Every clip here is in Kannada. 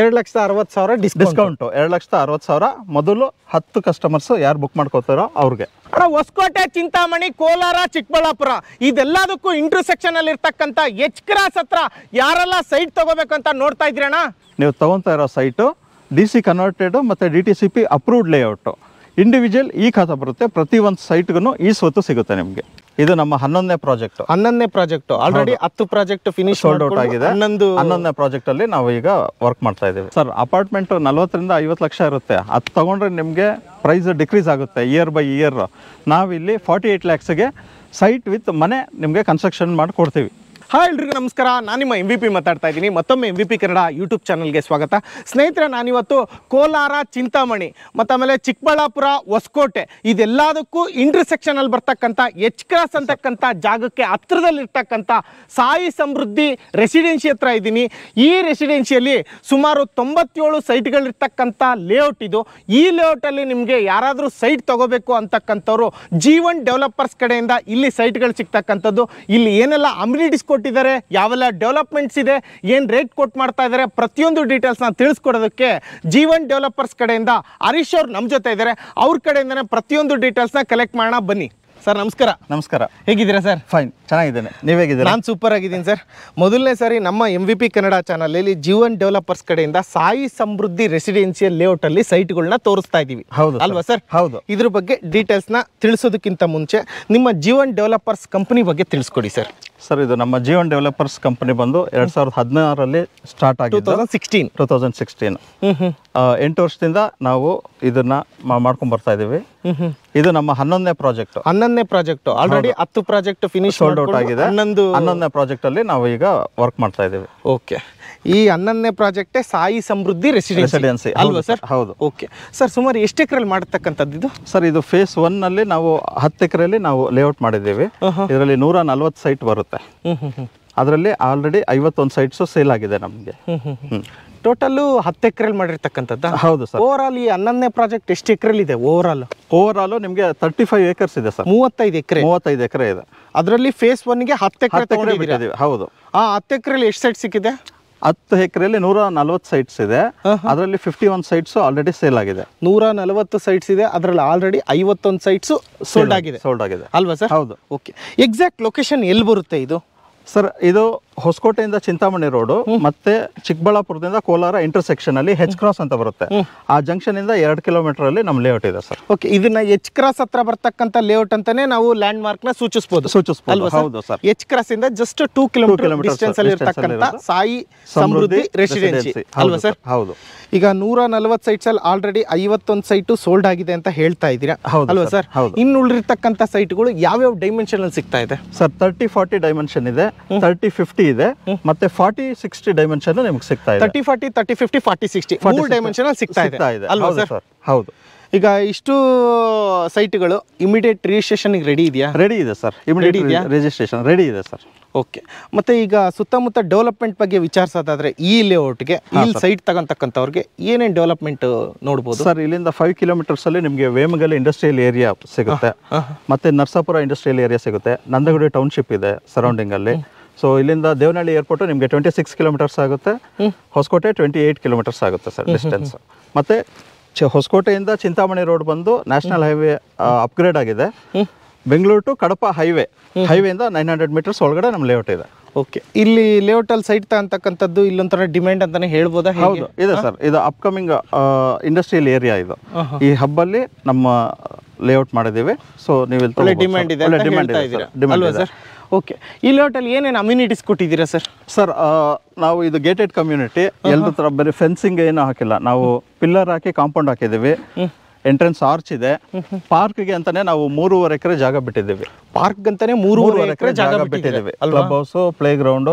ಎರಡು ಲಕ್ಷದ ಅರವತ್ತು ಸಾವಿರ ಡಿಸ್ಕೌಂಟು ಎರಡು ಲಕ್ಷದ ಅರವತ್ತು ಸಾವಿರ ಮೊದಲು ಹತ್ತು ಕಸ್ಟಮರ್ಸ್ ಯಾರು ಬುಕ್ ಮಾಡ್ಕೋತಾರೋ ಅವ್ರಿಗೆ ಹೊಸಕೋಟೆ ಚಿಂತಾಮಣಿ ಕೋಲಾರ ಚಿಕ್ಕಬಳ್ಳಾಪುರ ಇದೆಲ್ಲದಕ್ಕೂ ಇಂಟರ್ಸೆಕ್ಷನ್ ಅಲ್ಲಿ ಇರ್ತಕ್ಕಂಥ ಎಚ್ ಕ್ರಾಸ್ ಹತ್ರ ಯಾರೆಲ್ಲ ಸೈಟ್ ತಗೋಬೇಕಂತ ನೋಡ್ತಾ ಇದ್ರಣ ನೀವು ತಗೊಂತ ಇರೋ ಸೈಟು ಡಿ ಸಿ ಕನ್ವರ್ಟೆಡ್ ಮತ್ತು D T C P approved layout individual ಈ ಖಾತಾ ಬರುತ್ತೆ ಪ್ರತಿ ಒಂದು ಸೈಟ್ಗೂ ಈ ಸ್ವತ್ತು ಸಿಗುತ್ತೆ ನಿಮಗೆ ಇದು ನಮ್ಮ ಹನ್ನೊಂದನೇ ಪ್ರಾಜೆಕ್ಟ್ ಹನ್ನೊಂದನೇ ಪ್ರಾಜೆಕ್ಟ್ ಆಲ್ರೆಡಿ ಹತ್ತು ಪ್ರಾಜೆಕ್ಟ್ ಫಿನಿಶ್ ಹೋಲ್ಡ್ ಔಟ್ ಆಗಿದೆ ಹನ್ನೊಂದು ಹನ್ನೊಂದನೇ ಪ್ರಾಜೆಕ್ಟ್ ಅಲ್ಲಿ ನಾವು ಈಗ ವರ್ಕ್ ಮಾಡ್ತಾ ಇದ್ದೀವಿ ಸರ್ ಅಪಾರ್ಟ್ಮೆಂಟ್ ನಲ್ವತ್ತರಿಂದ ಐವತ್ತು ಲಕ್ಷ ಇರುತ್ತೆ ಅದು ತಗೊಂಡ್ರೆ ನಿಮಗೆ ಪ್ರೈಸ್ ಡಿಕ್ರೀಸ್ ಆಗುತ್ತೆ ಇಯರ್ ಬೈ ಇಯರ್ ನಾವಿಲ್ಲಿ ಫಾರ್ಟಿ ಏಯ್ಟ್ ಲ್ಯಾಕ್ಸ್ಗೆ ಸೈಟ್ ವಿತ್ ಮನೆ ನಿಮಗೆ ಕನ್ಸ್ಟ್ರಕ್ಷನ್ ಮಾಡಿ ಕೊಡ್ತೀವಿ ಹಾಯ್ ಎಲ್ರಿಗೂ ನಮಸ್ಕಾರ ನಾನು ನಿಮ್ಮ ಎಂ ವಿ ಪಿ ಮಾತಾಡ್ತಾ ಇದ್ದೀನಿ ಮತ್ತೊಮ್ಮೆ M V P Kannada YouTube ಚಾನಲ್ಗೆ ಸ್ವಾಗತ ಸ್ನೇಹಿತರೆ ನಾನಿವತ್ತು ಕೋಲಾರ ಚಿಂತಾಮಣಿ ಮತ್ತು ಆಮೇಲೆ ಚಿಕ್ಕಬಳ್ಳಾಪುರ ಹೊಸಕೋಟೆ ಇದೆಲ್ಲದಕ್ಕೂ ಇಂಟ್ರ್ಸೆಕ್ಷನಲ್ಲಿ ಬರ್ತಕ್ಕಂಥ ಎಚ್ ಕ್ರಾಸ್ ಅಂತಕ್ಕಂಥ ಜಾಗಕ್ಕೆ ಹತ್ರದಲ್ಲಿರ್ತಕ್ಕಂಥ ಸಾಯಿ ಸಮೃದ್ಧಿ ರೆಸಿಡೆನ್ಸಿ ಹತ್ರ ಇದ್ದೀನಿ ಈ ರೆಸಿಡೆನ್ಸಿಯಲ್ಲಿ ಸುಮಾರು ತೊಂಬತ್ತೇಳು ಸೈಟ್ಗಳಿರ್ತಕ್ಕಂಥ ಲೇಔಟ್ ಇದು ಈ ಲೇಔಟಲ್ಲಿ ನಿಮಗೆ ಯಾರಾದರೂ ಸೈಟ್ ತೊಗೋಬೇಕು ಅಂತಕ್ಕಂಥವ್ರು ಜೀವನ್ ಡೆವಲಪರ್ಸ್ ಕಡೆಯಿಂದ ಇಲ್ಲಿ ಸೈಟ್ಗಳು ಸಿಗ್ತಕ್ಕಂಥದ್ದು ಇಲ್ಲಿ ಏನೆಲ್ಲ ಅಮ್ಯುನಿಟೀಸ್ ಕೊಟ್ಟಿದ್ದಾರೆ ಯಾವೆಲ್ಲ ಡೆವಲಪ್ಮೆಂಟ್ಸ್ ಇದೆ ಏನು ರೇಟ್ ಕೊಟ್ ಮಾಡ್ತಾ ಇದ್ದಾರೆ ಪ್ರತಿಯೊಂದು ಡೀಟೇಲ್ಸ್ನ ತಿಳಿಸ್ಕೊಡೋದಕ್ಕೆ ಜೀವನ್ ಡೆವಲಪರ್ಸ್ ಕಡೆಯಿಂದ ಹರೀಶ್ ಅವ್ರು ನಮ್ಮ ಜೊತೆ ಇದ್ದಾರೆ ಅವ್ರ ಕಡೆಯಿಂದನೇ ಪ್ರತಿಯೊಂದು ಡೀಟೇಲ್ಸ್ನ ಕಲೆಕ್ಟ್ ಮಾಡೋಣ ಬನ್ನಿ ಸರ್ ನಮಸ್ಕಾರ ನಮಸ್ಕಾರ ಹೇಗಿದ್ದೀರಾ ಸರ್ ಫೈನ್ ಚೆನ್ನಾಗಿದ್ದೇನೆ ನೀವು ಹೇಗಿದ್ದೀರಾ ನಾನು ಸೂಪರ್ ಆಗಿದ್ದೀನಿ ಸರ್ ಮೊದಲನೇ ಸಾರಿ ನಮ್ಮ ಎಮ್ ವಿ ಪಿ ಕನ್ನಡ ಚಾನಲಲ್ಲಿ ಜೀವನ್ ಡೆವಲಪರ್ಸ್ ಕಡೆಯಿಂದ ಸಾಯಿ ಸಮೃದ್ಧಿ ರೆಸಿಡೆನ್ಸಿಯಲ್ ಲೇಔಟಲ್ಲಿ ಸೈಟ್ಗಳನ್ನ ತೋರಿಸ್ತಾ ಇದ್ದೀವಿ ಹೌದು ಅಲ್ವಾ ಸರ್ ಹೌದು ಇದ್ರ ಬಗ್ಗೆ ಡೀಟೇಲ್ಸ್ನ ತಿಳಿಸೋದಕ್ಕಿಂತ ಮುಂಚೆ ನಿಮ್ಮ ಜೀವನ್ ಡೆವಲಪರ್ಸ್ ಕಂಪನಿ ಬಗ್ಗೆ ತಿಳಿಸ್ಕೊಡಿ ಸರ್ ಸರ್ ಇದು ನಮ್ಮ ಜೀವನ್ ಡೆವಲಪರ್ಸ್ ಕಂಪನಿ ಬಂದು ಎರಡು ಸಾವಿರದ ಹದಿನಾರರಲ್ಲಿ ಸ್ಟಾರ್ಟ್ ಆಗಿತ್ತು ಸಿಕ್ಸ್ಟೀನ್ ಟೂ ತೌಸಂಡ್ ಸಿಕ್ಸ್ಟೀನ್ ಎಂಟು ವರ್ಷದಿಂದ ನಾವು ಇದನ್ನು ಮಾಡ್ಕೊಂಡು ಬರ್ತಾ ಇದ್ದೀವಿ ಇದು ನಮ್ಮ ಹನ್ನೊಂದನೇ ಪ್ರಾಜೆಕ್ಟ್ ಹನ್ನೊಂದನೇ ಪ್ರಾಜೆಕ್ಟ್ ಆಲ್ರೆಡಿ ಹತ್ತು ಪ್ರಾಜೆಕ್ಟ್ ಫಿನಿಶ್ ಔಟ್ ಆಗಿದೆ ಹನ್ನೊಂದು ಹನ್ನೊಂದನೇ ಪ್ರಾಜೆಕ್ಟ್ ಅಲ್ಲಿ ನಾವು ಈಗ ವರ್ಕ್ ಮಾಡ್ತಾ ಇದ್ದೇವೆ ಓಕೆ ಈ ಹನ್ನೊಂದನೇ ಪ್ರಾಜೆಕ್ಟ್ ಸಾಯಿ ಸಮೃದ್ಧಿ ರೆಸಿಡೆನ್ಸಿ ಅಲ್ವಾ ಸರ್ ಹೌದು ಓಕೆ ಸರ್ ಸುಮಾರು ಎಷ್ಟು ಎಕರೆಲ್ಲಿ ಮಾಡತಕ್ಕಂಥದ್ದು ಇದು ಸರ್ ಇದು ಫೇಸ್ ಒನ್ ಅಲ್ಲಿ ನಾವು ಹತ್ತು ಎಕರೆಯಲ್ಲಿ ನಾವು ಲೇಔಟ್ ಮಾಡಿದ್ದೀವಿ uh-huh. ಇದರಲ್ಲಿ ನೂರ ನಲ್ವತ್ತು ಸೈಟ್ ಬರುತ್ತೆ ಅದರಲ್ಲಿ ಆಲ್ರೆಡಿ ಐವತ್ತೊಂದು ಸೈಟ್ಸು ಸೇಲ್ ಆಗಿದೆ ನಮಗೆ ಟೋಟಲ್ ಹತ್ತು ಎಕರೆಲಿ ಮಾಡಿರ್ತಕ್ಕಂಥದ್ದು ಹೌದು ಸರ್ ಓವರ್ ಆಲ್ ಈ ಹನ್ನೊಂದನೇ ಪ್ರಾಜೆಕ್ಟ್ ಎಷ್ಟು ಎಕ್ರೆಲ್ಲಿ ಇದೆ ಓವರ್ ಆಲ್ ಓವರ್ ನಿಮಗೆ ತರ್ಟಿ ಫೈವ್ ಏಕರ್ಸ್ ಇದೆ ಸರ್ ಮೂವತ್ತೈದು ಎಕರೆ ಮೂವತ್ತೈದು ಎಕರೆ ಇದೆ ಅದರಲ್ಲಿ ಫೇಸ್ ಒನ್ಗೆ ಹತ್ತು ಎಕರೆ ತಗೊಂಡಿದ್ದೀವಿ ಹೌದು ಆ ಹತ್ತು ಎಕರೆಲಿ ಎಷ್ಟು ಸೈಟ್ ಸಿಕ್ಕಿದೆ ಹತ್ತು ಎಕರೆಯಲ್ಲಿ ನೂರ ನಲವತ್ತು ಸೈಟ್ಸ್ ಇದೆ ಅದರಲ್ಲಿ fifty one sites already sale ಆಗಿದೆ ನೂರ ನಲವತ್ತು ಸೈಟ್ಸ್ ಇದೆ ಅದರಲ್ಲಿ ಆಲ್ರೆಡಿ ಐವತ್ತೊಂದು ಸೈಟ್ಸ್ ಸೋಲ್ಡ್ ಆಗಿದೆ ಸೋಲ್ಡ್ ಆಗಿದೆ ಅಲ್ವಾ ಸರ್ ಹೌದು ಓಕೆ ಎಕ್ಸಾಕ್ಟ್ ಲೊಕೇಶನ್ ಎಲ್ಲಿ ಬರುತ್ತೆ ಇದು ಸರ್ ಇದು ಹೊಸಕೋಟೆಯಿಂದ ಚಿಂತಾಮಣಿ ರೋಡು ಮತ್ತೆ ಚಿಕ್ಕಬಳ್ಳಾಪುರದಿಂದ ಕೋಲಾರ ಇಂಟರ್ಸೆಕ್ಷನ್ ಅಲ್ಲಿ ಹೆಚ್ ಕ್ರಾಸ್ ಅಂತ ಬರುತ್ತೆ ಆ ಜಂಕ್ಷನ್ ಇಂದ ಎರಡು ಕಿಲೋಮೀಟರ್ ಅಲ್ಲಿ ನಮ್ಮ ಲೇಔಟ್ ಇದೆ ಸರ್ ಓಕೆ ಇದನ್ನ ಎಚ್ ಕ್ರಾಸ್ ಹತ್ರ ಬರ್ತಕ್ಕಂಥ ಲೇಔಟ್ ಅಂತಾನೆ ನಾವು ಲ್ಯಾಂಡ್ ಮಾರ್ಕ್ ನ ಸೂಚಿಸಬಹುದು ಸೂಚಿಸಬಹುದು ಹೌದು ಸರ್ ಎಚ್ ಕ್ರಾಸ್ ಇಂದ ಜಸ್ಟ್ ಟೂ ಕಿಲೋಮೀಟರ್ ಡಿಸ್ಟೆನ್ಸ್ ಅಲ್ಲಿ ಸಾಯಿ ಸಮೃದ್ಧಿ ರೆಸಿಡೆನ್ಸಿ ಅಲ್ವಾ ಸರ್ ಹೌದು ಈಗ ನೂರ ನಲವತ್ತು ಸೈಟ್ಸ್ ಅಲ್ಲಿ ಆಲ್ರೆಡಿ ಐವತ್ತೊಂದು ಸೈಟ್ ಸೋಲ್ಡ್ ಆಗಿದೆ ಅಂತ ಹೇಳ್ತಾ ಇದೀರಾ ಅಲ್ವಾ ಸರ್ ಇನ್ನು ಉಳಿರ್ತಕ್ಕಂಥ ಸೈಟ್ಗಳು ಯಾವ್ಯಾವ ಡೈಮೆನ್ಷನ್ ಅಲ್ಲಿ ಸಿಗ್ತಾ ಇದೆ ಸರ್ ತರ್ಟಿ ಫಾರ್ಟಿ ಡೈಮೆನ್ಷನ್ ಇದೆ ತರ್ಟಿ ಫಿಫ್ಟಿ ಇದೆ ಮತ್ತೆ ಫಾರ್ಟಿ ಸಿಕ್ಸ್ಟಿ ಡೈಮೆನ್ಷನ್ ನಿಮ್ಗೆ ಸಿಗ್ತಾ ಇದೆ thirty forty thirty fifty forty sixty four dimension ಸಿಗ್ತಾ ಇದೆ ಅಲ್ವಾ ಸರ್ ಹೌದು ಈಗ ಇಷ್ಟು ಸೈಟ್ಗಳು ಇಮಿಡಿಯೇಟ್ ರಿಜಿಸ್ಟ್ರೇಷನ್ ರೆಡಿ ಇದೆಯಾ ರೆಡಿ ಇದೆ ಸರ್ ಇಮಿಡಿಯೇಟ್ ಇದೆಯಾ ರಿಜಿಸ್ಟ್ರೇಷನ್ ರೆಡಿ ಇದೆ ಸರ್ ಓಕೆ ಮತ್ತೆ ಈಗ ಸುತ್ತಮುತ್ತ ಡೆವಲಪ್ಮೆಂಟ್ ಬಗ್ಗೆ ವಿಚಾರಿಸೋದಾದ್ರೆ ಈ ಲೇಔಟ್ಗೆ ಈ ಸೈಟ್ ತಗೊಂತಕ್ಕಂಥವ್ರಿಗೆ ಏನೇನು ಡೆವಲಪ್ಮೆಂಟ್ ನೋಡ್ಬೋದು ಸರ್ ಇಲ್ಲಿಂದ ಫೈವ್ ಕಿಲೋಮೀಟರ್ಸ್ ಅಲ್ಲಿ ನಿಮಗೆ ವೇಮಗಲ್ ಇಂಡಸ್ಟ್ರಿಯಲ್ ಏರಿಯಾ ಸಿಗುತ್ತೆ ಮತ್ತೆ ನರ್ಸಾಪುರ ಇಂಡಸ್ಟ್ರಿಯಲ್ ಏರಿಯಾ ಸಿಗುತ್ತೆ ನಂದಗುಡಿ ಟೌನ್ಶಿಪ್ ಇದೆ ಸರೌಂಡಿಂಗ್ ಅಲ್ಲಿ ಸೊ ಇಲ್ಲಿಂದ ದೇವನಹಳ್ಳಿ ಏರ್ಪೋರ್ಟ್ ನಿಮಗೆ ಟ್ವೆಂಟಿ ಸಿಕ್ಸ್ ಕಿಲೋಮೀಟರ್ಸ್ ಆಗುತ್ತೆ ಹೊಸಕೋಟೆ ಟ್ವೆಂಟಿ ಏಯ್ಟ್ ಕಿಲೋಮೀಟರ್ಸ್ ಆಗುತ್ತೆ ಸರ್ ಡಿಸ್ಟೆನ್ಸ್ ಮತ್ತೆ ಹೊಸಕೋಟೆಯಿಂದ ಚಿಂತಾಮಣಿ ರೋಡ್ ಬಂದು ನ್ಯಾಷನಲ್ ಹೈವೇ ಅಪ್ಗ್ರೇಡ್ ಆಗಿದೆ ಬೆಂಗಳೂರು ಟು ಕಡಪ ಹೈವೇ ಹೈವೇಯಿಂದ ನೈನ್ ಹಂಡ್ರೆಡ್ ಮೀಟರ್ಸ್ ಒಳಗಡೆ ನಮ್ಮ ಲೇಔಟ್ ಇದೆ ಓಕೆ ಇಲ್ಲಿ ಅಲ್ಲಿ ಸೈಟ್ ತಗೊಂತಕ್ಕಂಥದ್ದು ಇಲ್ಲೊಂಥರ ಡಿಮ್ಯಾಂಡ್ ಅಂತಾನೆ ಹೇಳ್ಬೋದಾ ಹೌದು ಇದೆ ಸರ್ ಇದು ಅಪ್ಕಮಿಂಗ್ ಇಂಡಸ್ಟ್ರಿಯಲ್ ಏರಿಯಾ ಇದು ಈ ಹಬ್ಬಲ್ಲಿ ನಮ್ಮ ಲೇಔಟ್ ಮಾಡಿದ್ದೀವಿ ಸೊ ನೀವು ಡಿಮ್ಯಾಂಡ್ ಇದೆ ಡಿಮ್ಯಾಂಡ್ ಇದೆ ಓಕೆ ಇಲ್ಲಿ ಹೋಟೆಲ್ ಏನೇನು ಅಮ್ಯುನಿಟೀಸ್ ಕೊಟ್ಟಿದ್ದೀರಾ ಸರ್ ಸರ್ ನಾವು ಇದು ಗೇಟೆಡ್ ಕಮ್ಯುನಿಟಿ ಎಲ್ಲರ ಥರ ಬರೀ ಫೆನ್ಸಿಂಗ್ ಏನೂ ಹಾಕಿಲ್ಲ ನಾವು ಪಿಲ್ಲರ್ ಹಾಕಿ ಕಾಂಪೌಂಡ್ ಹಾಕಿದ್ದೀವಿ ಎಂಟ್ರೆನ್ಸ್ ಆರ್ಚ್ ಇದೆ ಪಾರ್ಕ್ಗೆ ಅಂತಾನೆ ನಾವು ಮೂರುವರೆ ಎಕರೆ ಜಾಗ ಬಿಟ್ಟಿದ್ದೀವಿ ಪಾರ್ಕ್ ಅಂತಾನೆ ಮೂರುವರೆ ಎಕರೆ ಜಾಗ ಬಿಟ್ಟಿದ್ದೀವಿ ಕ್ಲಬ್ ಹೌಸ್ ಪ್ಲೇ ಗ್ರೌಂಡ್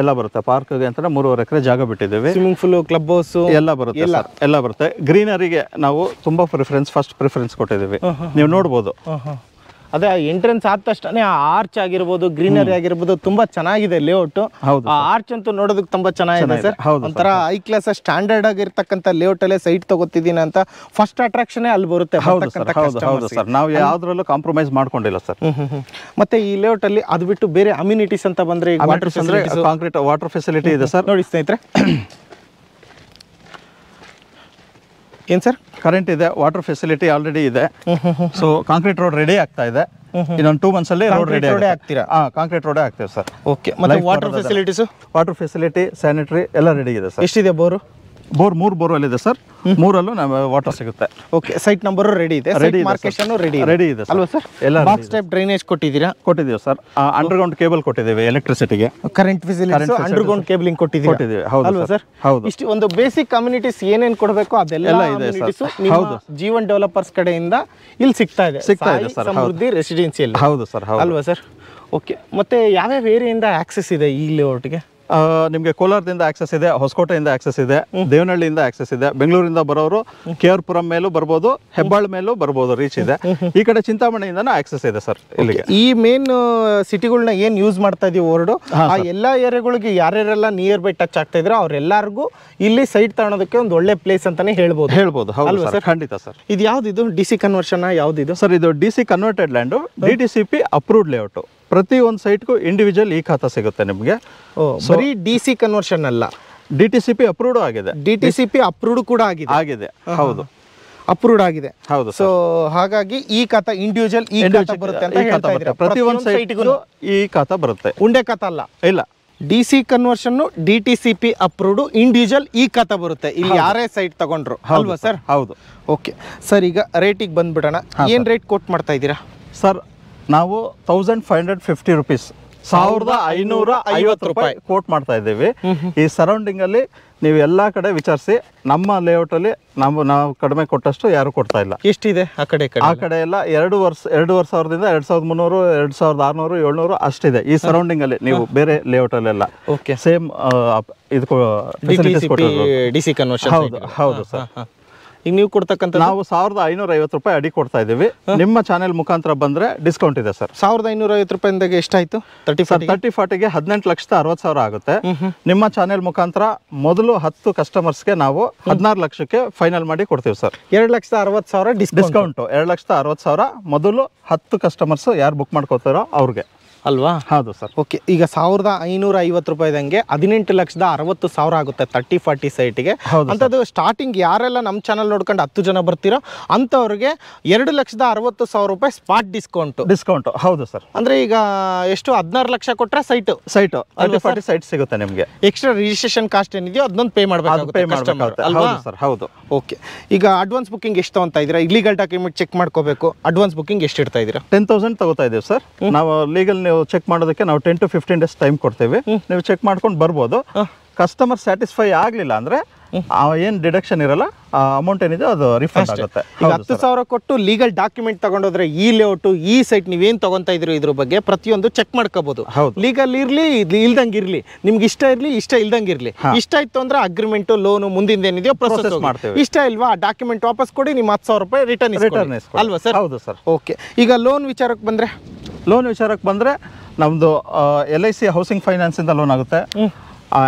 ಎಲ್ಲ ಬರುತ್ತೆ ಗೆ ಅಂತಾನೆ ಮೂರುವರೆ ಎಕರೆ ಜಾಗ ಬಿಟ್ಟಿದ್ದೀವಿ ಸ್ವಿಮ್ಮಿಂಗ್ ಪೂಲ್ ಕ್ಲಬ್ ಹೌಸ್ ಎಲ್ಲ ಬರುತ್ತೆ ಎಲ್ಲ ಬರುತ್ತೆ ಗ್ರೀನರಿಗೆ ನಾವು ತುಂಬಾ ಪ್ರಿಫರೆನ್ಸ್ ಫಸ್ಟ್ ಪ್ರಿಫರೆನ್ಸ್ ಕೊಟ್ಟಿದ್ದೀವಿ ನೀವು ನೋಡ್ಬೋದು ಅದೇ ಎಂಟ್ರೆನ್ಸ್ ಆದ ತಕ್ಷಣ ಆರ್ಚ್ ಆಗಿರ್ಬೋದು ಗ್ರೀನರಿ ಆಗಿರ್ಬೋದು ತುಂಬಾ ಚೆನ್ನಾಗಿದೆ ಲೇಔಟ್ ಆರ್ಚ್ ಅಂತೂ ನೋಡೋದಕ್ಕೆ ತುಂಬಾ ಚೆನ್ನಾಗಿದೆ ಸರ್ ಒಂಥರ ಐ ಕ್ಲಾಸ್ ಸ್ಟ್ಯಾಂಡರ್ಡ್ ಆಗಿರ್ತಕ್ಕಂಥ ಲೇಔಟ್ ಅಲ್ಲೇ ಸೈಟ್ ತಗೋತಿದ್ದೀನಿ ಅಂತ ಫಸ್ಟ್ ಅಟ್ರಾಕ್ಷನ್ ಅಲ್ಲಿ ಬರುತ್ತೆ ಸರ್ ನಾವು ಯಾವ್ದ್ರಲ್ಲೂ ಕಾಂಪ್ರಮೈಸ್ ಮಾಡ್ಕೊಂಡಿಲ್ಲ ಸರ್ ಮತ್ತೆ ಈ ಲೇಔಟ್ ಅಲ್ಲಿ ಅದು ಬಿಟ್ಟು ಬೇರೆ ಅಮ್ಯುನಿಟೀಸ್ ಅಂತ ಬಂದ್ರೆ ವಾಟರ್ ಕಾಂಕ್ರೀಟ್ ವಾಟರ್ ಫೆಸಿಲಿಟಿ ಇದೆ ಸರ್ ನೋಡಿ ಸ್ನೇಹಿತರೆ ಏನ್ ಸರ್ ಕರೆಂಟ್ ಇದೆ ವಾಟರ್ ಫೆಸಿಲಿಟಿ ಆಲ್ರೆಡಿ ಇದೆ ಸೊ ಕಾಂಕ್ರೀಟ್ ರೋಡ್ ರೆಡಿ ಆಗ್ತಾ ಇದೆ ಇನ್ನೊಂದು ಟೂ ಮಂತ್ಸ್ ಅಲ್ಲಿ ರೋಡ್ ರೆಡಿ ಆಗ್ತೀರಾ ಕಾಂಕ್ರೀಟ್ ರೋಡೇ ಆಗ್ತೀವಿ ಸರ್ ಓಕೆ ಮತ್ತೆ water facilities water facility sanitary ಎಲ್ಲ ರೆಡಿ ಇದೆ ಸರ್ ಎಷ್ಟಿದೆ ಬೋರು ಬೋರ್ ಮೂರು ಬೋರ್ವೆಲ್ ಇದೆ ಸರ್ ಮೂರಲ್ಲೂ ನಮಗೆ ವಾಟರ್ ಸಿಗುತ್ತೆ ಓಕೆ ಸೈಟ್ ನಂಬರ್ ರೆಡಿ ಇದೆ ರೆಡಿ ಮಾರ್ಕೇಶನ್ ರೆಡಿ ರೆಡಿ ಇದೆ ಅಲ್ವಾ ಸರ್ ಎಲ್ಲ ಬಾಕ್ಸ್ ಟೈಪ್ ಡ್ರೈನೇಜ್ ಕೊಟ್ಟಿದ್ದೀರಾ ಕೊಟ್ಟಿದ್ದೀವಿ ಸರ್ ಅಂಡರ್ಗ್ರೌಂಡ್ ಕೇಬಲ್ ಕೊಟ್ಟಿದ್ದೀವಿ ಎಲೆಕ್ಟ್ರಿಸಿಟಿಗೆ ಕರೆಂಟ್ ಫೆಸಿಲಿಟಿ ಅಂಡರ್ಗ್ರೌಂಡ್ ಕೇಬಲಿಂಗ್ ಕೊಟ್ಟಿದ್ದೀವಿ ಕೊಟ್ಟಿದ್ದೀವಿ ಹೌದು ಸರ್ ಹೌದು ಇಷ್ಟು ಒಂದು ಬೇಸಿಕ್ ಕಮ್ಯುನಿಟೀಸ್ ಏನೇನು ಕೊಡಬೇಕು ಅದೆಲ್ಲ ಇದೆ ಸರ್ ಹೌದು ಜೀವನ್ ಡೆವಲಪರ್ಸ್ ಕಡೆಯಿಂದ ಇಲ್ಲಿ ಸಿಗ್ತಾ ಇದೆ ಸಿಗ್ತಾ ಇದೆ ಸರ್ ಸಮೃದ್ಧಿ ರೆಸಿಡೆನ್ಸಿಯಲ್ಲಿ ಹೌದು ಸರ್ ಹೌದು ಅಲ್ವಾ ಸರ್ ಓಕೆ ಮತ್ತೆ ಯಾವ್ಯಾವ ಏರಿಯಿಂದ ಆಕ್ಸೆಸ್ ಇದೆ ಈ ಒಟ್ಟಿಗೆ ನಿಮಗೆ ಕೋಲಾರದಿಂದ ಆಕ್ಸೆಸ್ ಇದೆ ಹೊಸಕೋಟೆಯಿಂದ ಆಕ್ಸೆಸ್ ಇದೆ ದೇವನಹಳ್ಳಿಯಿಂದ ಆಕ್ಸೆಸ್ ಇದೆ ಬೆಂಗಳೂರಿಂದ ಬರೋರು ಕೆ ಆರ್ ಪುರಂ ಮೇಲೂ ಬರ್ಬೋದು ಹೆಬ್ಬಾಳ್ ಮೇಲೂ ಬರ್ಬೋದು ರೀಚ್ ಇದೆ ಈ ಕಡೆ ಚಿಂತಾಮಣಿಯಿಂದನೂ ಆಕ್ಸೆಸ್ ಇದೆ ಸರ್ ಇಲ್ಲಿಗೆ ಈ ಮೇನ್ ಸಿಟಿಗಳನ್ನ ಏನ್ ಯೂಸ್ ಮಾಡ್ತಾ ಇದೀವಿ ಹೊರಡು ಆ ಎಲ್ಲ ಏರಿಯಾಗಳಿಗೆ ಯಾರ್ಯಾರೆಲ್ಲ ನಿಯರ್ ಬೈ ಟಚ್ ಆಗ್ತಾ ಇದ್ರು ಅವರೆಲ್ಲರಿಗೂ ಇಲ್ಲಿ ಸೈಟ್ ತಗೊಳೋದಕ್ಕೆ ಒಂದು ಒಳ್ಳೆ ಪ್ಲೇಸ್ ಅಂತಾನೆ ಹೇಳ್ಬೋದು ಹೇಳ್ಬೋದು ಹೌದು ಸರ್ ಖಂಡಿತ ಸರ್ ಇದು ಯಾವ್ದು ಡಿ ಸಿ ಕನ್ವರ್ಷನ್ ಯಾವ್ದು ಸರ್ ಇದು D C converted land D T C P approved layout ಪ್ರತಿ ಒಂದು ಸೈಟ್ಗೂ ಇಂಡಿವಿಜುವಲ್ ಈ ಖಾತಾ ಸಿಗುತ್ತೆ ನಿಮಗೆ ಬರೀ ಡಿ ಸಿ ಕನ್ವರ್ಷನ್ ಅಲ್ಲ D T C P approved ಆಗಿದೆ D T C P approved ಕೂಡ ಆಗಿದೆ ಆಗಿದೆ ಹೌದು ಅಪ್ರೂವ್ಡ್ ಆಗಿದೆ ಹೌದು ಸೊ ಹಾಗಾಗಿ ಈ ಖಾತಾ ಇಂಡಿವಿಜುವಲ್ ಈ ಬರುತ್ತೆ ಅಂತ ಹೇಳ್ತಾ ಪ್ರತಿ ಒಂದು ಸೈಟ್ಗೂ ಈ ಖಾತಾ ಬರುತ್ತೆ ಉಂಡೆ ಖಾತಾ ಅಲ್ಲ ಇಲ್ಲ D C conversion D T C P approved individual ಈ ಖಾತಾ ಬರುತ್ತೆ ಇಲ್ಲಿ ಯಾರೇ ಸೈಟ್ ತಗೊಂಡ್ರು ಅಲ್ವಾ ಸರ್ ಹೌದು ಓಕೆ ಸರ್ ಈಗ ರೇಟಿಗೆ ಬಂದ್ಬಿಡೋಣ ಏನ್ ರೇಟ್ ಕೊಟ್ ಮಾಡ್ತಾ ಇದ್ದೀರಾ ಸರ್ ನಾವು thousand five hundred fifty rupees ಸಾವಿರದ ಐನೂರ ಐವತ್ತು ರೂಪಾಯಿ ಕೋಟ್ ಮಾಡ್ತಾ ಇದ್ದೀವಿ ಈ ಸರೌಂಡಿಂಗ್ ಅಲ್ಲಿ ನೀವು ಎಲ್ಲಾ ಕಡೆ ವಿಚಾರಿಸಿ ನಮ್ಮ ಲೇಔಟ್ ಅಲ್ಲಿ ನಾವು ನಾವು ಕಡಿಮೆ ಕೊಟ್ಟಷ್ಟು ಯಾರು ಕೊಡ್ತಾ ಇಲ್ಲ ಇಷ್ಟಿದೆ ಆ ಕಡೆ ಆ ಕಡೆ ಎಲ್ಲ ಎರಡು ವರ್ಷ ವರ್ಷ ಸಾವಿರದಿಂದ ಎರಡ್ ಸಾವಿರದ ಮುನ್ನೂರು ಎರಡ್ ಸಾವಿರದ ಆರ್ನೂರು ಏಳ್ನೂರು ಅಷ್ಟಿದೆ ಈ ಸರೌಂಡಿಂಗ್ ಅಲ್ಲಿ ನೀವು ಬೇರೆ ಲೇಔಟ್ ಎಲ್ಲ ಸೇಮ್ ಇದು ಹೌದು ಹೌದು ಸರ್ ಈಗ ನೀವು ಕೊಡ್ತಕ್ಕಂಥ ನಾವು ಸಾವಿರದ ಐನೂರ ಐವತ್ತು ರೂಪಾಯಿ ಅಡಿ ಕೊಡ್ತಾ ಇದ್ದೀವಿ ನಿಮ್ಮ ಚಾನೆಲ್ ಮುಖಾಂತರ ಬಂದರೆ ಡಿಸ್ಕೌಂಟ್ ಇದೆ ಸರ್ ಸಾವಿರದ ಐನೂರ ಐವತ್ತು ರೂಪಾಯಿ ಎಷ್ಟಾಯಿತು ತರ್ಟಿ ಫಾರ್ ತರ್ಟಿ ಫಾರ್ಟಿಗೆ ಹದಿನೆಂಟು ಲಕ್ಷದ ಅರವತ್ತು ಸಾವಿರ ಆಗುತ್ತೆ ನಿಮ್ಮ ಚಾನೆಲ್ ಮುಖಾಂತರ ಮೊದಲು ಹತ್ತು ಕಸ್ಟಮರ್ಸ್ಗೆ ನಾವು ಹದಿನಾರು ಲಕ್ಷಕ್ಕೆ ಫೈನಲ್ ಮಾಡಿ ಕೊಡ್ತೀವಿ ಸರ್ ಎರಡು ಲಕ್ಷದ ಅರವತ್ತು ಸಾವಿರ ಡಿಸ್ಕೌಂಟು ಎರಡು ಲಕ್ಷದ ಅರವತ್ತು ಸಾವಿರ ಮೊದಲು ಹತ್ತು ಕಸ್ಟಮರ್ಸ್ ಯಾರು ಬುಕ್ ಮಾಡ್ಕೋತಾರೋ ಅವ್ರಿಗೆ ಅಲ್ವಾ ಹೌದು ಸರ್ ಓಕೆ ಈಗ ಸಾವಿರದ ಐನೂರ ಐವತ್ತು ರೂಪಾಯಿದಂಗೆ ಹದಿನೆಂಟು ಲಕ್ಷದ ಅರವತ್ತು ಸಾವಿರ ಆಗುತ್ತೆ ತರ್ಟಿ ಫಾರ್ಟಿ ಸೈಟ್ಗೆ ಅಂಥದ್ದು ಸ್ಟಾರ್ಟಿಂಗ್ ಯಾರೆಲ್ಲ ನಮ್ಮ ಚಾನಲ್ ನೋಡ್ಕೊಂಡು ಹತ್ತು ಜನ ಬರ್ತೀರೋ ಅಂಥವ್ರಿಗೆ ಎರಡು ಲಕ್ಷದ ಅರವತ್ತು ಸಾವಿರ ರೂಪಾಯಿ ಸ್ಪಾಟ್ ಡಿಸ್ಕೌಂಟ್ ಡಿಸ್ಕೌಂಟ್ ಹೌದು ಸರ್ ಅಂದರೆ ಈಗ ಎಷ್ಟು ಹದಿನಾರು ಲಕ್ಷ ಕೊಟ್ಟರೆ ಸೈಟು ಸೈಟು ಫಾರ್ಟಿ ಸೈಟ್ ಸಿಗುತ್ತೆ ನಿಮಗೆ ಎಕ್ಸ್ಟ್ರಾ ರಿಜಿಸ್ಟ್ರೇಷನ್ ಕಾಸ್ಟ್ ಏನಿದೆಯೋ ಅದನ್ನೊಂದು ಪೇ ಮಾಡಬೇಕು ಪೇ ಅಲ್ವಾ ಸರ್ ಹೌದು ಓಕೆ ಈಗ ಅಡ್ವಾನ್ಸ್ ಬುಕ್ಕಿಂಗ್ ಎಷ್ಟು ಅಂತ ಇದ್ದೀರಾ ಇಲ್ಲಿಗಲ್ ಡಾಕ್ಯುಮೆಂಟ್ ಚೆಕ್ ಮಾಡ್ಕೋಬೇಕು ಅಡ್ವಾನ್ಸ್ ಬುಕ್ಕಿಂಗ್ ಎಷ್ಟು ಇಡ್ತಾ ಇದೀರಾ ಟೆನ್ ತೌಸಂಡ್ ತಗೋತಾ ಇದ್ದೀವಿ ಸರ್ ನಾವು ಲೀಗಲ್ ನೀವು ಚೆಕ್ ಮಾಡೋದಕ್ಕೆ ನಾವು ten to fifteen days time ಕೊಡ್ತೇವೆ ನೀವು ಚೆಕ್ ಮಾಡ್ಕೊಂಡು ಬರ್ಬೋದು ಕಸ್ಟಮರ್ ಸ್ಯಾಟಿಸ್ಫೈ ಆಗಲಿಲ್ಲ ಅಂದರೆ ಏನ್ ಡಿಡಕ್ಷನ್ ಇರಲ್ಲ ಅಮೌಂಟ್ ಏನಿದೆ ಅದು ರಿಫಂಡ್ ಆಗುತ್ತೆ ಈಗ ಹತ್ತು ಸಾವಿರ ಕೊಟ್ಟು ಲೀಗಲ್ ಡಾಕ್ಯುಮೆಂಟ್ ತಗೊಂಡೋದ್ರೆ ಈ ಲೇಔಟ್ ಈ ಸೈಟ್ ನೀವೇನ್ ತಗೊಂತ ಇದ್ರು ಇದ್ರ ಬಗ್ಗೆ ಪ್ರತಿಯೊಂದು ಚೆಕ್ ಮಾಡ್ಕೋಬಹುದು ಲೀಗಲ್ ಇರ್ಲಿ ಇಲ್ದಂಗೆ ಇರ್ಲಿ ನಿಮ್ಗೆ ಇಷ್ಟ ಇರ್ಲಿ ಇಷ್ಟ ಇಲ್ದಂಗೆ ಇರ್ಲಿ ಇಷ್ಟ ಇತ್ತು ಅಂದ್ರೆ ಅಗ್ರಿಮೆಂಟ್ ಲೋನ್ ಮುಂದಿಂದ ಏನಿದೆಯೋ ಪ್ರೊಸೆಸ್ ಮಾಡ್ತೇವೆ ಇಷ್ಟ ಇಲ್ವಾ ಡಾಕ್ಯುಮೆಂಟ್ ವಾಪಸ್ ಕೊಡಿ ನಿಮ್ ಹತ್ತು ಸಾವಿರ ರೂಪಾಯಿ ರಿಟರ್ನ್ ರಿಟರ್ನ್ ಅಲ್ವಾ ಸರ್ ಹೌದು ಸರ್ ಓಕೆ ಈಗ ಲೋನ್ ವಿಚಾರಕ್ಕೆ ಬಂದ್ರೆ ಲೋನ್ ವಿಚಾರಕ್ಕೆ ಬಂದರೆ ನಮ್ಮದು ಎಲ್ ಐ ಸಿ ಹೌಸಿಂಗ್ ಫೈನಾನ್ಸಿಂದ ಲೋನ್ ಆಗುತ್ತೆ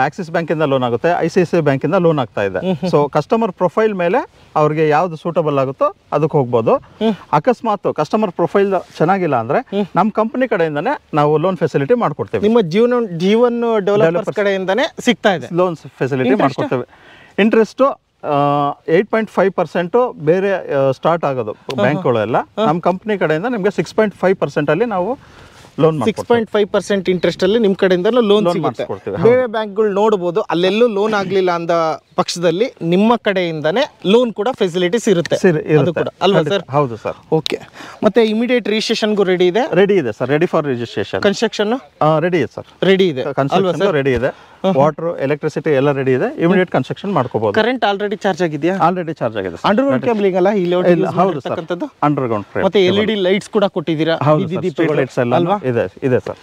ಆಕ್ಸಿಸ್ ಬ್ಯಾಂಕಿಂದ ಲೋನ್ ಆಗುತ್ತೆ I C I C I ಬ್ಯಾಂಕಿಂದ ಲೋನ್ ಆಗ್ತಾ ಇದೆ ಸೊ ಕಸ್ಟಮರ್ ಪ್ರೊಫೈಲ್ ಮೇಲೆ ಅವ್ರಿಗೆ ಯಾವ್ದು ಸೂಟಬಲ್ ಆಗುತ್ತೋ ಅದಕ್ಕೆ ಹೋಗ್ಬೋದು ಅಕಸ್ಮಾತ್ ಕಸ್ಟಮರ್ ಪ್ರೊಫೈಲ್ ಚೆನ್ನಾಗಿಲ್ಲ ಅಂದ್ರೆ ನಮ್ಮ ಕಂಪನಿ ಕಡೆಯಿಂದನೇ ನಾವು ಲೋನ್ ಫೆಸಿಲಿಟಿ ಮಾಡ್ಕೊಡ್ತೇವೆ ನಿಮ್ಮ ಜೀವನ ಜೀವನ ಡೆವಲಪರ್ಸ್ ಕಡೆಯಿಂದನೇ ಸಿಗ್ತಾ ಇದೆ ಲೋನ್ಸ್ ಫೆಸಿಲಿಟಿ ಮಾಡ್ಕೊಡ್ತೇವೆ interest eight point five percent ಬೇರೆ ಸ್ಟಾರ್ಟ್ ಆಗೋದು ಬ್ಯಾಂಕ್ಗಳೆಲ್ಲ ನಮ್ಮ ಕಂಪ್ನಿ ಕಡೆಯಿಂದ ನಿಮಗೆ ಸಿಕ್ಸ್ ಪಾಯಿಂಟ್ ಫೈವ್ ಪರ್ಸೆಂಟಲ್ಲಿ ನಾವು loan six point five percent interest ಅಲ್ಲಿ ನಿಮ್ಮ ಕಡೆಯಿಂದಲೂ ಲೋನ್ ಸಿಗುತ್ತೆ ಬೇರೆ ಬ್ಯಾಂಕ್ ಗಳು ನೋಡಬಹುದು ಅಲ್ಲೆಲ್ಲೂ ಲೋನ್ ಆಗ್ಲಿಲ್ಲ ಅಂದ ಪಕ್ಷದಲ್ಲಿ ನಿಮ್ಮ ಕಡೆಯಿಂದಾನೇ ಲೋನ್ ಕೂಡ ಫೆಸಿಲಿಟೀಸ್ ಇರುತ್ತೆ ಅಲ್ವಾ ಸರ್ ಹೌದು ಸರ್ ಓಕೆ ಮತ್ತೆ ಇಮಿಡಿಯೇಟ್ ರಿಜಿಸ್ಟ್ರೇಷನ್ ರೆಡಿ ಇದೆ ರೆಡಿ ಇದೆ sir ready for registration construction ready ಇದೆ ಸರ್ ರೆಡಿ ಇದೆ ರೆಡಿ ಇದೆ ವಾಟರ್ ಎಲೆಕ್ಟ್ರಿಸಿಟಿ ಎಲ್ಲ ರೆಡಿ ಇದೆ ಇಮಿಡಿಯೇಟ್ ಕನ್ಸ್ಟ್ರಕ್ಷನ್ ಮಾಡ್ಕೋಬಹುದು ಕರೆಂಟ್ ಆಲ್ರೆಡಿ ಚಾರ್ಜ್ ಆಗಿದೆಯಾ ಆಲ್ರೆಡಿ ಚಾರ್ಜ್ ಆಗಿದೆ ಅಂಡರ್ಗ್ರೌಂಡ್ ಕೇಬಲಿಂಗ್ ಅಲ್ಲ ಇಲ್ಲಿ ಹೌದು ಸರ್ ಅಂಡರ್ಗ್ರೌಂಡ್ ಮತ್ತೆ ಎಲ್ಇಡಿ ಲೈಟ್ಸ್ ಕೂಡ ಕೊಟ್ಟಿದ್ದೀರಾ ಹೌದು ಲೈಟ್ಸ್ ಎಲ್ಲ ಅಲ್ವಾ ಇದೆ ಇದೆ ಸರ್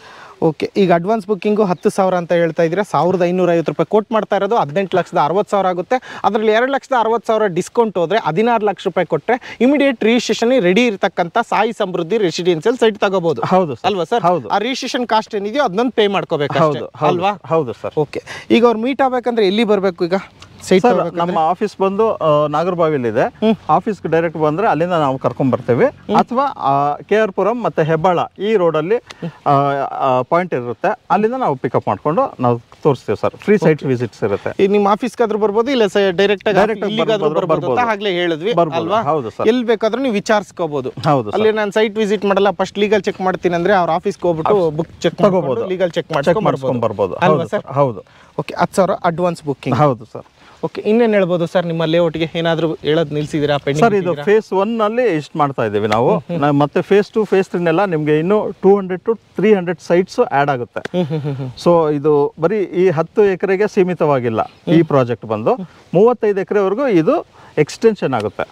ಓಕೆ ಈಗ ಅಡ್ವಾನ್ಸ್ ಬುಕ್ಕಿಂಗು ಹತ್ತು ಸಾವಿರ ಅಂತ ಹೇಳ್ತಾ ಇದ್ದೀರಾ ಸಾವಿರದ ಐನೂರ ಐವತ್ತು ರೂಪಾಯಿ ಕೊಟ್ಟು ಮಾಡ್ತಾ ಇರೋದು ಹದಿನೆಂಟು ಲಕ್ಷದ ಅರವತ್ತು ಸಾವಿರ ಆಗುತ್ತೆ ಅದರಲ್ಲಿ ಎರಡು ಲಕ್ಷದ ಅರವತ್ತು ಸಾವಿರ ಡಿಸ್ಕೌಂಟ್ ಹೋದರೆ ಹದಿನಾರು ಲಕ್ಷ ರೂಪಾಯಿ ಕೊಟ್ಟರೆ ಇಮಿಡಿಯೇಟ್ ರಿಜಿಸ್ಟ್ರೇಷನ್ ರೆಡಿ ಇರತಕ್ಕಂಥ ಸಾಯಿ ಸಮೃದ್ಧಿ ರೆಸಿಡೆನ್ಸಿಯಲ್ ಸೈಟ್ ತಗೋಬಹುದು ಹೌದು ಅಲ್ವಾ ಸರ್ ಹೌದು ಆ ರಿಜಿಸ್ಟ್ರೇಷನ್ ಕಾಸ್ಟ್ ಏನಿದೆಯೋ ಅದನ್ನ ಪೇ ಮಾಡ್ಕೋಬೇಕು ಹೌದು ಅಲ್ವಾ ಹೌದು ಸರ್ ಓಕೆ ಈಗ ಅವ್ರು ಮೀಟ್ ಆಗಬೇಕಂದ್ರೆ ಎಲ್ಲಿ ಬರಬೇಕು ಈಗ ಸರ್ ನಮ್ಮ ಆಫೀಸ್ ಬಂದು ಇದೆ ಆಫೀಸ್ ಡೈರೆಕ್ಟ್ ಬಂದ್ರೆ ಅಲ್ಲಿಂದ ನಾವು ಕರ್ಕೊಂಡ್ ಬರ್ತೇವೆ ಅಥವಾ ಕೆ ಆರ್ ಪುರಂ ಮತ್ತೆ ಹೆಬ್ಬಾಳ ಈ ರೋಡ್ ಅಲ್ಲಿ ಪಾಯಿಂಟ್ ಇರುತ್ತೆ ಅಲ್ಲಿಂದ ನಾವು ಪಿಕಪ್ ಮಾಡ್ಕೊಂಡು ನಾವು ತೋರಿಸ್ತೇವೆ ಸರ್ ಫ್ರೀ ಸೈಟ್ ವಿಸಿಟ್ಸ್ ಇರುತ್ತೆ ನಿಮ್ಮ ಆಫೀಸ್ಗಾದ್ರೂ ಬರ್ಬೋದು ಇಲ್ಲ ಸರ್ ಡೈರೆಕ್ಟ್ ಹೇಳಿದ್ವಿ ಹೌದು ಸರ್ ಎಲ್ಲಿ ಬೇಕಾದ್ರೂ ನೀವು ವಿಚಾರಿಸ್ಕೋಬಹುದು ಹೌದು ಅಲ್ಲಿ ನಾನು ಸೈಟ್ ವಿಸಿಟ್ ಮಾಡಲ್ಲ ಫಸ್ಟ್ ಲೀಗಲ್ ಚೆಕ್ ಮಾಡ್ತೀನಿ ಅಂದ್ರೆ ಅವ್ರ ಆಫೀಸ್ಗೆ ಹೋಗ್ಬಿಟ್ಟು ಬುಕ್ ಚೆಕ್ ತಗೋಬಹುದು ಲೀಗಲ್ ಚೆಕ್ ಮಾಡ್ಕೊಂಡು ಬರ್ಬೋದು ಅಲ್ವಾ ಸರ್ ಹೌದು ಓಕೆ ಹತ್ತು ಸಾವಿರ ಅಡ್ವಾನ್ಸ್ ಬುಕ್ಕಿಂಗ್ ಹೌದು ಸರ್ ಓಕೆ ಇನ್ನೇನು ಹೇಳ್ಬೋದು ಸರ್ ನಿಮ್ಮ ಲೇಔಟ್ಗೆ ಏನಾದರೂ ಹೇಳೋದು ನಿಲ್ಸಿದ್ದೀರಾ ಸರ್ ಇದು ಫೇಸ್ ಒನ್ ಅಲ್ಲಿ ಇಷ್ಟು ಮಾಡ್ತಾ ಇದ್ದೀವಿ ನಾವು ಮತ್ತೆ ಫೇಸ್ ಟು ಫೇಸ್ ತ್ರೀನೆಲ್ಲ ನಿಮಗೆ ಇನ್ನು two hundred to three hundred sites add ಆಗುತ್ತೆ ಸೊ ಇದು ಬರೀ ಈ ಹತ್ತು ಎಕರೆಗೆ ಸೀಮಿತವಾಗಿಲ್ಲ ಈ ಪ್ರಾಜೆಕ್ಟ್ ಬಂದು ಮೂವತ್ತೈದು ಎಕರೆವರೆಗೂ ಇದು ಎಕ್ಸ್ಟೆನ್ಷನ್ ಆಗುತ್ತೆ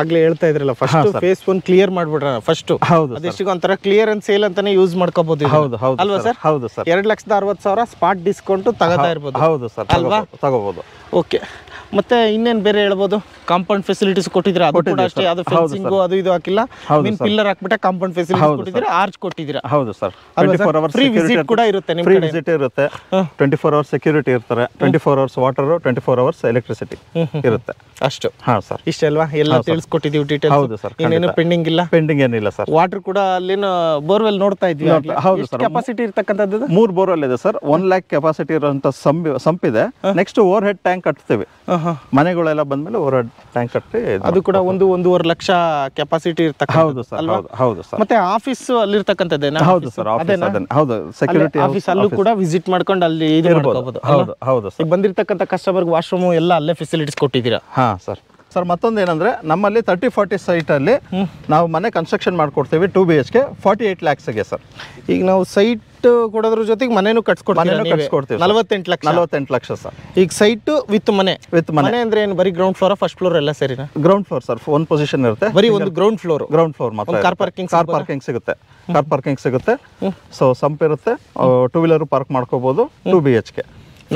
ಆಗ್ಲೇ ಹೇಳ್ತಾ ಇದ್ರಲ್ಲ ಫಸ್ಟ್ ಫೇಸ್ ಒನ್ ಕ್ಲಿಯರ್ ಮಾಡ್ಬಿಡ್ರ ಫಸ್ಟ್ ಹೌದು ಅದೆಷ್ಟು ಒಂಥರ ಕ್ಲಿಯರ್ ಅಂಡ್ ಸೇಲ್ ಅಂತಾನೆ ಯೂಸ್ ಮಾಡ್ಕೋಬಹುದು ಹೌದು ಹೌದು ಅಲ್ವಾ ಸರ್ ಹೌದು ಸರ್ ಎರಡು ಲಕ್ಷದ ಅರವತ್ತು ಸಾವಿರ ಸ್ಪಾಟ್ ಡಿಸ್ಕೌಂಟ್ ತಗೋತಾ ಇರ್ಬೋದು ಹೌದು ಸರ್ ಅಲ್ವಾ ತಗೋಬಹುದು ಓಕೆ ಮತ್ತೆ ಇನ್ನೇನ್ ಬೇರೆ ಹೇಳ್ಬೋದು ಕಾಂಪೌಂಡ್ ಫೆಸಿಲಿಟೀಸ್ ಕೊಟ್ಟಿದ್ರೆ ಅದು ಕೂಡ ಅಷ್ಟೇ ಅದು ಫೆನ್ಸಿಂಗ್ ಅದು ಇದು ಹಾಕಿಲ್ಲ ಮೀನ್ ಪಿಲ್ಲರ್ ಹಾಕ್ಬಿಟ್ಟ ಕಾಂಪೌಂಡ್ ಫೆಸಿಲಿಟೀಸ್ ಕೊಟ್ಟಿದ್ರೆ ಆರ್ಚ್ ಕೊಟ್ಟಿದ್ರೆ ಹೌದು ಸರ್ ಫ್ರೀ ವಿಸಿಟ್ ಕೂಡ ಇರುತ್ತೆ ನಿಮ್ಗೆ ಫ್ರೀ ವಿಸಿಟ್ ಇರುತ್ತೆ ಟ್ವೆಂಟಿ ಫೋರ್ ಅವರ್ಸ್ ಸೆಕ್ಯೂರಿಟಿ ಇರ್ತಾರೆ twenty four hours water twenty four hours electricity ಇರುತ್ತೆ ಅಷ್ಟು ಹಾ ಸರ್ ಇಷ್ಟೇ ಅಲ್ವಾ ಎಲ್ಲ ತಿಳಿಸ್ಕೊಟ್ಟಿದ್ದೀವಿ ಡೀಟೇಲ್ ಹೌದು ಸರ್ ಇನ್ನೇನು ಪೆಂಡಿಂಗ್ ಇಲ್ಲ ಪೆಂಡಿಂಗ್ ಏನಿಲ್ಲ ಸರ್ ವಾಟರ್ ಕೂಡ ಅಲ್ಲಿನ ಬೋರ್ವೆಲ್ ನೋಡ್ತಾ ಇದ್ವಿ ಹೌದು ಸರ್ ಕೆಪಾಸಿಟಿ ಇರ್ತಕ್ಕಂಥದ್ದು ಮೂರು ಬೋರ್ವೆಲ್ ಇದೆ ಸರ್ ಒನ್ ಲ್ಯಾಕ್ ಕೆಪಾಸಿಟಿ ಇರುವಂತ ಸಂಪ್ ಇದೆ ನೆಕ್ಸ್ಟ್ ಓವರ್ ಹೆಡ್ ಟ್ಯಾಂಕ್ ಕಟ್ತೀವಿ ಮನೆಗಳೆಲ್ಲ ಬಂದ್ಮೇಲೆ ಓವರ್ ಟ್ಯಾಂಕ್ ಕಟ್ಟಿ ಅದು ಕೂಡ ಒಂದು ಒಂದೂವರೆ ಲಕ್ಷ ಕೆಪಾಸಿಟಿ ಹೌದು ಸರ್ ಹೌದು ಹೌದು ಸರ್ ಮತ್ತೆ ಆಫೀಸ್ ಅಲ್ಲಿ ಹೌದು ಸರ್ ಹೌದು ಸೆಕ್ಯೂರಿಟಿ ಆಫೀಸ್ ಅಲ್ಲೂ ಕೂಡ ವಿಸಿಟ್ ಮಾಡ್ಕೊಂಡು ಅಲ್ಲಿ ಹೌದು ಹೌದು ಸರ್ ಬಂದಿರತಕ್ಕಂಥ ಕಸ್ಟಮರ್ಗೆ ವಾಶ್ರೂಮ್ ಎಲ್ಲ ಅಲ್ಲೇ ಫೆಸಿಲಿಟೀಸ್ ಕೊಟ್ಟಿದ್ದೀರಾ ಹಾ ಸರ್ ಸರ್ ಮತ್ತೊಂದು ಏನಂದ್ರೆ ನಮ್ಮಲ್ಲಿ ತರ್ಟಿ ಫಾರ್ಟಿ ಸೈಟಲ್ಲಿ ನಾವು ಮನೆ ಕನ್ಸ್ಟ್ರಕ್ಷನ್ ಮಾಡ್ಕೊಡ್ತೀವಿ two B H K forty eight ಲ್ಯಾಕ್ಸ್ಗೆ ಸರ್ ಈಗ ನಾವು ಸೈಟ್ ಕೊಡೋದ್ರ ಜೊತೆಗೆ ಮನೇನು ಕಟ್ಸ್ಕೊಡ್ತೀವಿ ಕಟ್ಸ್ಕೊಡ್ತೀವಿ ನಲವತ್ತೆಂಟು ಲಕ್ಷ ನಲವತ್ತೆಂಟು ಲಕ್ಷ ಸರ್ ಈಗ ಸೈಟು ವಿತ್ ಮನೆ ವಿತ್ ಮನೆ ಅಂದ್ರೆ ಏನು ಬರೀ ಗ್ರೌಂಡ್ ಫ್ಲೋರ್ ಫಸ್ಟ್ ಫ್ಲೋರ್ ಎಲ್ಲ ಸರಿ ಗ್ರೌಂಡ್ ಫ್ಲೋರ್ ಸರ್ ಒಂದು ಪೊಸಿಷನ್ ಇರುತ್ತೆ ಬರೀ ಒಂದು ಗ್ರೌಂಡ್ ಫ್ಲೋರ್ ಗ್ರೌಂಡ್ ಫ್ಲೋರ್ ಮಾತ್ರ ಕಾರ್ ಪಾರ್ಕಿಂಗ್ ಕಾರ್ ಪಾರ್ಕಿಂಗ್ ಸಿಗುತ್ತೆ ಕಾರ್ ಪಾರ್ಕಿಂಗ್ ಸಿಗುತ್ತೆ ಸೊ ಸಂಪ್ ಇರುತ್ತೆ ಟೂ ವೀಲರ್ ಪಾರ್ಕ್ ಮಾಡ್ಕೋಬಹುದು ಟೂ ಬಿ ಎಚ್ ಕೆ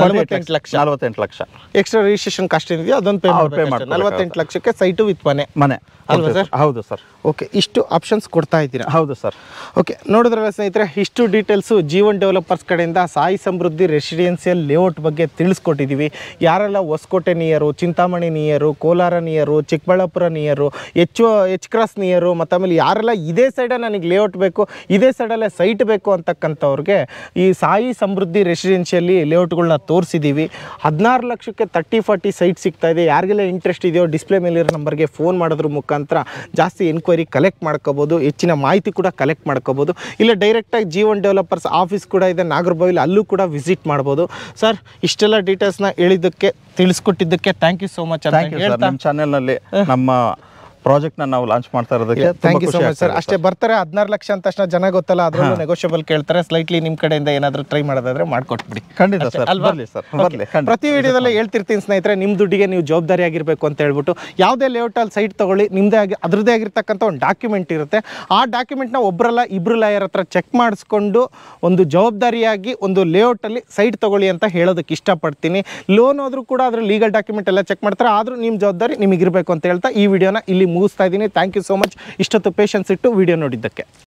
ನಲವತ್ತೆಂಟು ಲಕ್ಷ ನಲವತ್ತೆಂಟು ಲಕ್ಷ ಎಕ್ಸ್ಟ್ರಾ ರಿಜಿಸ್ಟ್ರೇಷನ್ ಕಾಸ್ಟ್ ಇದೆಯಾ ಅದೊಂದು ಪೇ ಪೇ ಮಾಡಿ ನಲವತ್ತೆಂಟು ಲಕ್ಷಕ್ಕೆ ಸೈಟು ವಿತ್ ಮನೆ ಮನೆ ಅಲ್ವಾ ಸರ್ ಹೌದು ಸರ್ ಓಕೆ ಇಷ್ಟು ಆಪ್ಷನ್ಸ್ ಕೊಡ್ತಾ ಇದ್ದೀರಾ ಹೌದು ಸರ್ ಓಕೆ ನೋಡಿದ್ರಲ್ಲ ಸ್ನೇಹಿತರೆ ಇಷ್ಟು ಡೀಟೇಲ್ಸು ಜೀವನ್ ಡೆವಲಪರ್ಸ್ ಕಡೆಯಿಂದ ಸಾಯಿ ಸಮೃದ್ಧಿ ರೆಸಿಡೆನ್ಸಿಯಲ್ ಲೇಔಟ್ ಬಗ್ಗೆ ತಿಳಿಸ್ಕೊಟ್ಟಿದೀವಿ ಯಾರೆಲ್ಲ Hosakote near Chintamani near Kolar near Chikkaballapur near ಹೆಚ್ಚು ಎಚ್ ಕ್ರಾಸ್ ನಿಯರು ಮತ್ತು ಆಮೇಲೆ ಯಾರೆಲ್ಲ ಇದೇ ಸೈಡೇ ನನಗೆ ಲೇಔಟ್ ಬೇಕು ಇದೇ ಸೈಡಲ್ಲೇ ಸೈಟ್ ಬೇಕು ಅಂತಕ್ಕಂಥವ್ರಿಗೆ ಈ ಸಾಯಿ ಸಮೃದ್ಧಿ ರೆಸಿಡೆನ್ಷಿಯಲ್ಲಿ ಲೇಔಟ್ಗಳನ್ನ ತೋರಿಸಿದ್ದೀವಿ ಹದಿನಾರು ಲಕ್ಷಕ್ಕೆ ತರ್ಟಿ ಫಾರ್ಟಿ ಸೈಟ್ ಸಿಗ್ತಾ ಇದೆ ಯಾರಿಗೆಲ್ಲ ಇಂಟ್ರೆಸ್ಟ್ ಇದೆಯೋ ಡಿಸ್ಪ್ಲೇ ಮೇಲಿರೋ ನಂಬರ್ಗೆ ಫೋನ್ ಮಾಡೋದ್ರ ಮುಖಾಂತರ ಜಾಸ್ತಿ ಎನ್ಕ್ವೈರಿ ಕಲೆಕ್ಟ್ ಮಾಡ್ಕೋಬೋದು ಹೆಚ್ಚಿನ ಮಾಹಿತಿ ಕೂಡ ಕಲೆಕ್ಟ್ ಮಾಡ್ಕೋಬೋದು ಇಲ್ಲ ಡೈರೆಕ್ಟಾಗಿ ಜೀವನ್ ಡೆವಲಪರ್ಸ್ ಆಫೀಸ್ ಕೂಡ ಇದೆ ನಾಗರಬಾವಿಲಿ ಅಲ್ಲೂ ಕೂಡ ವಿಸಿಟ್ ಮಾಡ್ಬೋದು ಸರ್ ಇಷ್ಟೆಲ್ಲ ಡೀಟೇಲ್ಸ್ನ ಹೇಳಿದ್ದಕ್ಕೆ ತಿಳಿಸ್ಕೊಟ್ಟಿದ್ದಕ್ಕೆ ಥ್ಯಾಂಕ್ ಯು ಸೋ ಮಚ್ ನಮ್ಮ ನಮ್ಮ ಪ್ರಾಜೆಕ್ಟ್ನ ನಾವು ಲಾಂಚ್ ಮಾಡ್ತಾ ಇರೋದಕ್ಕೆ ಥ್ಯಾಂಕ್ ಯು ಸೊ ಸರ್ ಅಷ್ಟೇ ಬರ್ತಾರೆ ಹದಿನಾರು ಲಕ್ಷ ಅಂತ ತಕ್ಷಣ ಜನ ಗೊತ್ತಲ್ಲ ಅದ್ರಲ್ಲೂ ನೆಗೋಷಿಯಬಲ್ ಕೇಳ್ತಾರೆ ಸ್ಲೈಟ್ಲಿ ನಿಮ್ಮ ಕಡೆಯಿಂದ ಏನಾದರೂ ಟ್ರೈ ಮಾಡೋದಾದ್ರೆ ಮಾಡ್ಕೊಟ್ಬಿಡಿ ಖಂಡಿತ ಸರ್ ಬರಲಿ ಸರ್ ಬರಲಿ ಪ್ರತಿ ವಿಡಿಯೋದಲ್ಲೇ ಹೇಳ್ತಿರ್ತೀನಿ ಸ್ನೇಹಿತರೆ ನಿಮ್ಮ ದುಡ್ಡಿಗೆ ನೀವು ಜವಾಬ್ದಾರಿ ಆಗಿರಬೇಕು ಅಂತ ಹೇಳ್ಬಿಟ್ಟು ಯಾವುದೇ ಅಲ್ಲಿ ಸೈಟ್ ತಗೊಳ್ಳಿ ನಿಮ್ಮದೇ ಆಗಿ ಅದ್ರದೇ ಆಗಿರ್ತಕ್ಕಂಥ ಒಂದು ಡಾಕ್ಯುಮೆಂಟ್ ಇರುತ್ತೆ ಆ ಡಾಕ್ಯುಮೆಂಟ್ನ ಒಬ್ಬರಲ್ಲ ಇಬ್ಬರು ಲಾಯರ್ ಹತ್ರ ಚೆಕ್ ಮಾಡಿಸ್ಕೊಂಡು ಒಂದು ಜವಾಬ್ದಾರಿಯಾಗಿ ಒಂದು ಲೇಔಟಲ್ಲಿ ಸೈಟ್ ತಗೊಳ್ಳಿ ಅಂತ ಹೇಳೋದಕ್ಕೆ ಇಷ್ಟಪಡ್ತೀನಿ ಲೋನ್ ಆದರೂ ಕೂಡ ಅದರ ಲೀಗಲ್ ಡಾಕ್ಯುಮೆಂಟ್ ಎಲ್ಲ ಚೆಕ್ ಮಾಡ್ತಾರೆ ಆದರೂ ನಿಮ್ಮ ಜವಾಬ್ದಾರಿ ನಿಮಗಿರಬೇಕು ಅಂತ ಹೇಳ್ತಾ ಈ ವಿಡಿಯೋನ ಇಲ್ಲಿ ಮುಗಿಸ್ತಾ ಇದ್ದೀನಿ ಥ್ಯಾಂಕ್ ಯು ಸೋ ಮಚ್ ಇಷ್ಟೊತ್ತು ಪೇಷನ್ಸ್ ಇಟ್ಟು ವಿಡಿಯೋ ನೋಡಿದ್ದಕ್ಕೆ